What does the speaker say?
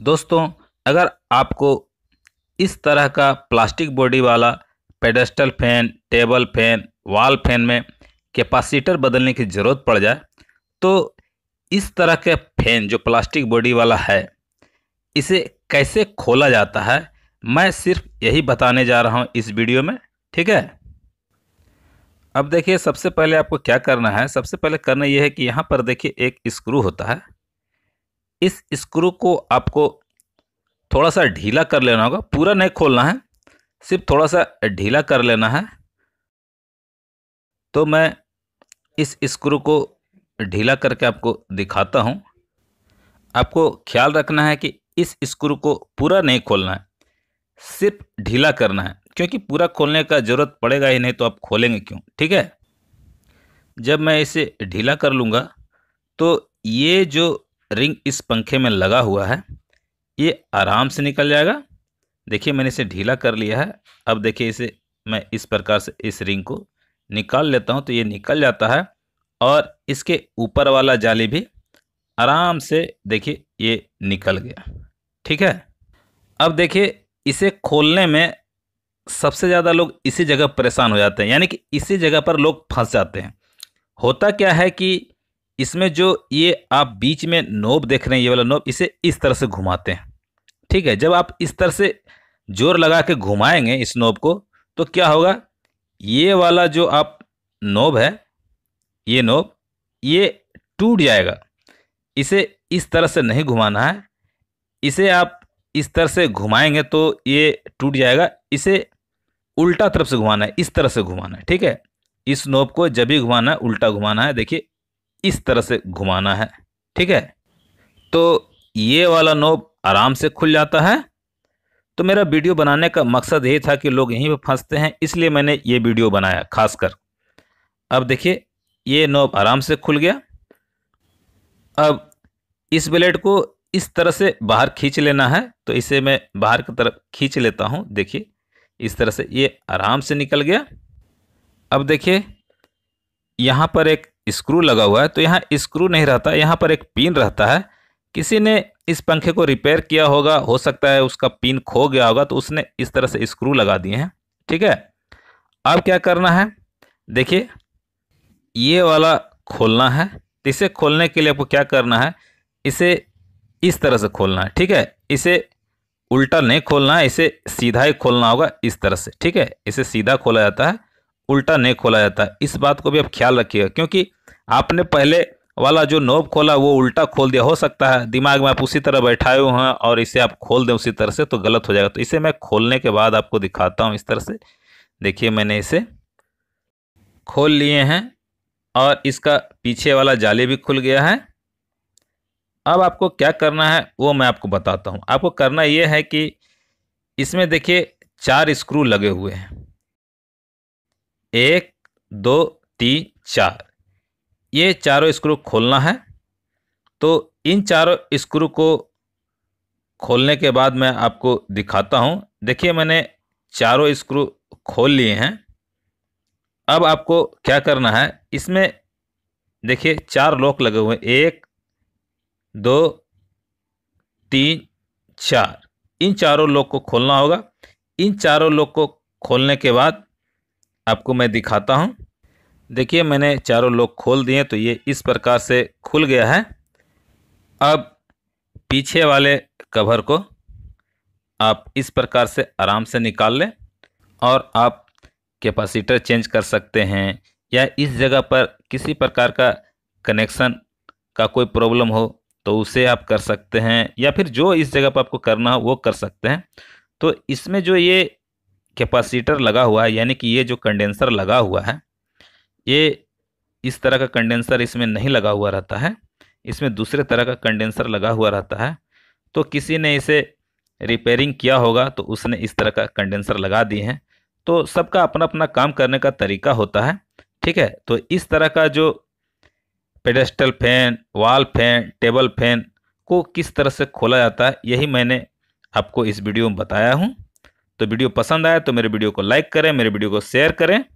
दोस्तों अगर आपको इस तरह का प्लास्टिक बॉडी वाला pedestal fan table fan wall fan में कैपेसिटर बदलने की ज़रूरत पड़ जाए तो इस तरह के फैन जो प्लास्टिक बॉडी वाला है इसे कैसे खोला जाता है मैं सिर्फ यही बताने जा रहा हूँ इस वीडियो में ठीक है अब देखिए सबसे पहले आपको क्या करना है सबसे पहले करना यह है कि यहाँ पर देखिए एक स्क्रू होता है इस स्क्रू को आपको थोड़ा सा ढीला कर लेना होगा पूरा नहीं खोलना है सिर्फ थोड़ा सा ढीला कर लेना है तो मैं इस स्क्रू को ढीला करके आपको दिखाता हूँ आपको ख्याल रखना है कि इस स्क्रू को पूरा नहीं खोलना है सिर्फ ढीला करना है क्योंकि पूरा खोलने का ज़रूरत पड़ेगा ही नहीं तो आप खोलेंगे क्यों ठीक है जब मैं इसे ढीला कर लूँगा तो ये जो रिंग इस पंखे में लगा हुआ है ये आराम से निकल जाएगा देखिए मैंने इसे ढीला कर लिया है अब देखिए इसे मैं इस प्रकार से इस रिंग को निकाल लेता हूँ तो ये निकल जाता है और इसके ऊपर वाला जाली भी आराम से देखिए ये निकल गया ठीक है अब देखिए इसे खोलने में सबसे ज़्यादा लोग इसी जगह परेशान हो जाते हैं यानी कि इसी जगह पर लोग फंस जाते हैं होता क्या है कि इसमें जो ये आप बीच में नोब देख रहे हैं ये वाला नोब इसे इस तरह से घुमाते हैं ठीक है जब आप इस तरह से जोर लगा के घुमाएंगे इस नोब को तो क्या होगा ये वाला जो आप नोब है ये नोब ये टूट जाएगा इसे इस तरह से नहीं घुमाना है इसे आप इस तरह से घुमाएंगे तो ये टूट जाएगा इसे उल्टा तरफ से घुमाना है इस तरह से घुमाना है ठीक है इस नोब को जब भी घुमाना है उल्टा घुमाना है देखिए इस तरह से घुमाना है ठीक है तो ये वाला नोब आराम से खुल जाता है तो मेरा वीडियो बनाने का मकसद ये था कि लोग यहीं पर फंसते हैं इसलिए मैंने ये वीडियो बनाया खासकर अब देखिए ये नोब आराम से खुल गया अब इस ब्लेड को इस तरह से बाहर खींच लेना है तो इसे मैं बाहर की तरफ खींच लेता हूँ देखिए इस तरह से ये आराम से निकल गया अब देखिए यहाँ पर एक स्क्रू लगा हुआ है तो यहाँ स्क्रू नहीं रहता यहाँ पर एक पिन रहता है किसी ने इस पंखे को रिपेयर किया होगा हो सकता है उसका पिन खो गया होगा तो उसने इस तरह से स्क्रू लगा दिए हैं ठीक है अब क्या करना है देखिए ये वाला खोलना है तो इसे खोलने के लिए आपको क्या करना है इसे इस तरह से खोलना है ठीक है इसे उल्टा नहीं खोलना है इसे सीधा ही खोलना होगा इस तरह से ठीक है इसे सीधा खोला जाता है उल्टा नहीं खोला जाता इस बात को भी आप ख्याल रखिएगा क्योंकि आपने पहले वाला जो नोब खोला वो उल्टा खोल दिया हो सकता है दिमाग में आप उसी तरह बैठाए हुए हैं और इसे आप खोल दें उसी तरह से तो गलत हो जाएगा तो इसे मैं खोलने के बाद आपको दिखाता हूँ इस तरह से देखिए मैंने इसे खोल लिए हैं और इसका पीछे वाला जाली भी खुल गया है अब आपको क्या करना है वो मैं आपको बताता हूँ आपको करना ये है कि इसमें देखिए चार स्क्रू लगे हुए हैं एक दो तीन चार ये चारों स्क्रू खोलना है तो इन चारों स्क्रू को खोलने के बाद मैं आपको दिखाता हूँ देखिए मैंने चारों स्क्रू खोल लिए हैं अब आपको क्या करना है इसमें देखिए चार लॉक लगे हुए हैं एक दो तीन चार इन चारों लॉक को खोलना होगा इन चारों लॉक को खोलने के बाद आपको मैं दिखाता हूँ देखिए मैंने चारों लोग खोल दिए तो ये इस प्रकार से खुल गया है अब पीछे वाले कवर को आप इस प्रकार से आराम से निकाल लें और आप कैपेसिटर चेंज कर सकते हैं या इस जगह पर किसी प्रकार का कनेक्शन का कोई प्रॉब्लम हो तो उसे आप कर सकते हैं या फिर जो इस जगह पर आपको करना हो वो कर सकते हैं तो इसमें जो ये कैपेसिटर लगा हुआ है यानी कि ये जो कंडेंसर लगा हुआ है ये इस तरह का कंडेंसर इसमें नहीं लगा हुआ रहता है इसमें दूसरे तरह का कंडेंसर लगा हुआ रहता है तो किसी ने इसे रिपेयरिंग किया होगा तो उसने इस तरह का कंडेंसर लगा दिए हैं तो सबका अपना अपना काम करने का तरीका होता है ठीक है तो इस तरह का जो pedestal fan wall fan table fan को किस तरह से खोला जाता है यही मैंने आपको इस वीडियो में बताया हूँ तो वीडियो पसंद आया तो मेरे वीडियो को लाइक करें मेरे वीडियो को शेयर करें